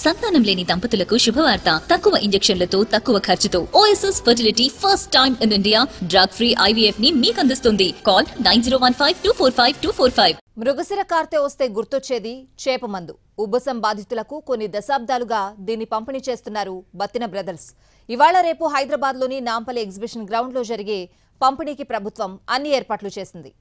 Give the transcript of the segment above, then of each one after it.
సంతానం లేని దంపతులకు శుభవార్త తక్కువ ఇంజెక్షన్లతో తక్కువ ఖర్చుతో OSS fertility first time in India drug free IVF ని మీకు అందిస్తుంది call nine zero one five two four five two four five మృగశిర కార్తె వస్తే గుర్తొచ్చేది చేప మందు ఉబ్బసం బాధితులకు కొన్ని దశాబ్దాలుగా దీన్ని పంపిణీ చేస్తున్నారు బత్తిన బ్రదర్స్ ఇవాళ రేపు హైదరాబాద్ లోని నాంపల్లి ఎగ్జిబిషన్ గ్రౌండ్ లో జరిగే పంపిణీకి ప్రభుత్వం అన్ని ఏర్పాట్లు చేసింది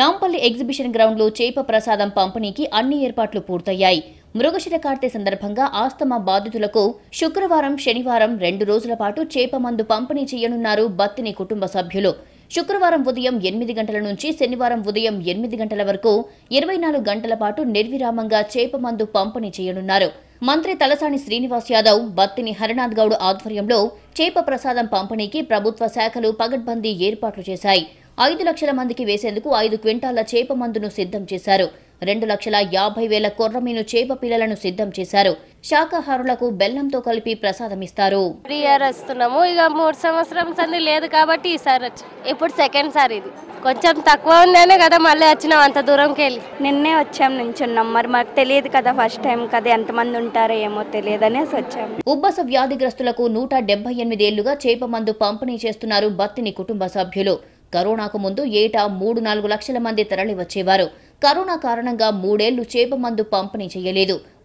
నాంపల్లి ఎగ్జిబిషన్ గ్రౌండ్లో చేప ప్రసాదం పంపిణీకి అన్ని ఏర్పాట్లు పూర్తయ్యాయి మృగశిర కార్తె సందర్భంగా ఆస్తమా బాధితులకు శుక్రవారం శనివారం రెండు రోజుల పాటు చేప మందు పంపిణీ చేయనున్నారు బత్తిని కుటుంబ సభ్యులు శుక్రవారం ఉదయం ఎనిమిది గంటల నుంచి శనివారం ఉదయం ఎనిమిది గంటల వరకు ఇరవై నాలుగు గంటల పాటు నిర్విరామంగా చేప మందు పంపిణీ చేయనున్నారు మంత్రి తలసాని శ్రీనివాస్ యాదవ్ బత్తిని హరినాథ్ గౌడ్ ఆధ్వర్యంలో చేప ప్రసాదం పంపిణీకి ప్రభుత్వ శాఖలు పగడ్బందీ ఏర్పాట్లు చేశాయి ఐదు లక్షల మందికి వేసేందుకు ఐదు క్వింటాల చేప మందును సిద్ధం చేశారు రెండు లక్షల యాభై వేల కొర్రమీను చేప పిల్లలను సిద్ధం చేశారు శాకాహారులకు బెల్లంతో కలిపి ప్రసాదం ఇస్తారు వస్తున్నాము ఇక మూడు సంవత్సరం లేదు కాబట్టి ఇప్పుడు సెకండ్ సార్ ఇది కొంచెం తక్కువ ఉందనే కదా మళ్ళీ వచ్చినాం అంత దూరంకి వెళ్ళి నిన్నే వచ్చాం నుంచున్నాం మరి మాకు తెలియదు కదా ఫస్ట్ టైం కదా ఎంతమంది ఉంటారో ఏమో తెలియదు అనేసి వచ్చాం ఉబ్బస వ్యాధిగ్రస్తులకు నూట డెబ్బై ఏళ్లుగా చేప మందు పంపిణీ చేస్తున్నారు బత్తిని కుటుంబ సభ్యులు కరోనాకు ముందు ఏటా మూడు నాలుగు లక్షల మంది తరలివచ్చేవారు కరోనా కారణంగా మూడేళ్లు చేప మందు పంపిణీ చేయలేదు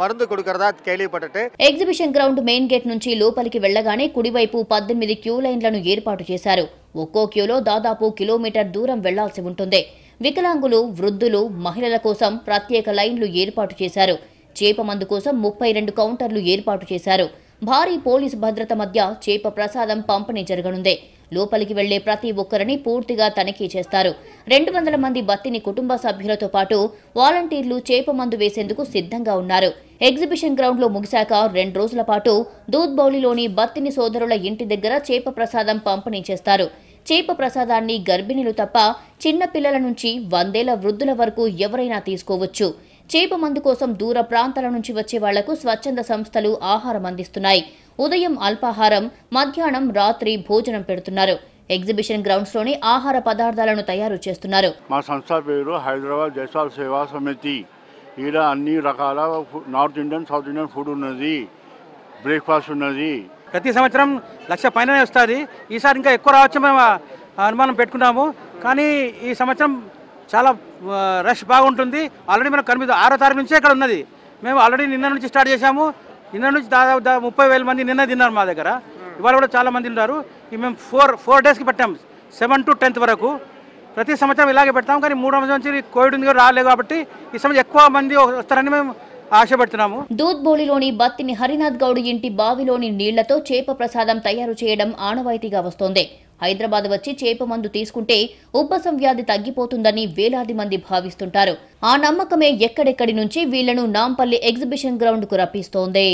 మరుందు కొడుకరదా கேள்விப்பட்டுட்டு ఎగ్జిబిషన్ గ్రౌండ్ మెయిన్ గేట్ నుంచి లోపలికి వెళ్లగానే కుడివైపు పద్దెనిమిది క్యూ లైన్లను ఏర్పాటు చేశారు ఒక్కో క్యూలో దాదాపు కిలోమీటర్ దూరం వెళ్లాల్సి ఉంటుంది వికలాంగులు వృద్ధులు మహిళల కోసం ప్రత్యేక లైన్లు ఏర్పాటు చేశారు చేప మందు కోసం ముప్పై రెండు కౌంటర్లు ఏర్పాటు చేశారు భారీ పోలీసు భద్రత మధ్య చేప ప్రసాదం పంపిణీ జరగనుంది లోపలికి వెళ్లే ప్రతి ఒక్కరిని పూర్తిగా తనిఖీ చేస్తారు రెండు వందల మంది బత్తిని కుటుంబ సభ్యులతో పాటు వాలంటీర్లు చేప మందు వేసేందుకు సిద్ధంగా ఉన్నారు ఎగ్జిబిషన్ గ్రౌండ్లో ముగిశాక రెండు రోజుల పాటు దూద్బౌలిలోని బత్తిని సోదరుల ఇంటి దగ్గర చేప ప్రసాదం పంపిణీ చేస్తారు చేప ప్రసాదాన్ని గర్భిణీలు తప్ప చిన్న పిల్లల నుంచి వందేల వృద్ధుల వరకు ఎవరైనా తీసుకోవచ్చు చేప మందు కోసం దూర ప్రాంతాల నుంచి వచ్చే వాళ్లకు స్వచ్ఛంద సంస్థలు ఆహారం అందిస్తున్నాయి ఉదయం అల్పాహారం మధ్యాహ్నం రాత్రి భోజనం పెడుతున్నారు ఎగ్జిబిషన్ గ్రౌండ్స్ లోని ఆహార పదార్థాలను తయారు చేస్తున్నారు మా సంస్థ పేరు హైదరాబాద్ జైసాల్ సేవా సమితి ఈడ అన్ని రకాల north Indian south Indian food ఉన్నది బ్రేక్ఫాస్ట్ ఉన్నది ప్రతి సంవత్సరం లక్ష పైన వస్తుంది ఈసారి ఇంకా ఎక్కువ రావచ్చు మేము అనుమానం పెట్టుకున్నాము కానీ ఈ సంవత్సరం చాలా రష్ బాగుంటుంది ఆల్రెడీ మనకు కనిపిస్తుంది ఆరో తారీఖు నుంచే ఇక్కడ ఉన్నది మేము ఆల్రెడీ నిన్న నుంచి స్టార్ట్ చేశాము నిన్న నుంచి దాదాపు ముప్పై వేల మంది నిన్న తిన్నారు మా దగ్గర hmm. ఇవాళ కూడా చాలా మంది ఉన్నారు ఇవి మేము ఫోర్ ఫోర్ డేస్కి పెట్టాము సెవెన్ టు టెన్త్ వరకు ప్రతి సంవత్సరం ఇలాగే పెడతాం కానీ రోజుల నుంచి కోవిడ్ ఉంది రాలేదు కాబట్టి ఈ సంవత్సరం ఎక్కువ మంది వస్తారని మేము ఆశపడుతున్నాము బత్తిని హరినాథ్ గౌడ్ ఇంటి బావిలోని నీళ్లతో చేప ప్రసాదం తయారు చేయడం ఆనవాయితీగా వస్తోంది హైదరాబాద్ వచ్చి చేప మందు తీసుకుంటే ఉబ్బసం వ్యాధి తగ్గిపోతుందని వేలాది మంది భావిస్తుంటారు ఆ నమ్మకమే ఎక్కడెక్కడి నుంచి వీళ్లను నాంపల్లి ఎగ్జిబిషన్ గ్రౌండ్కు రప్పిస్తోంది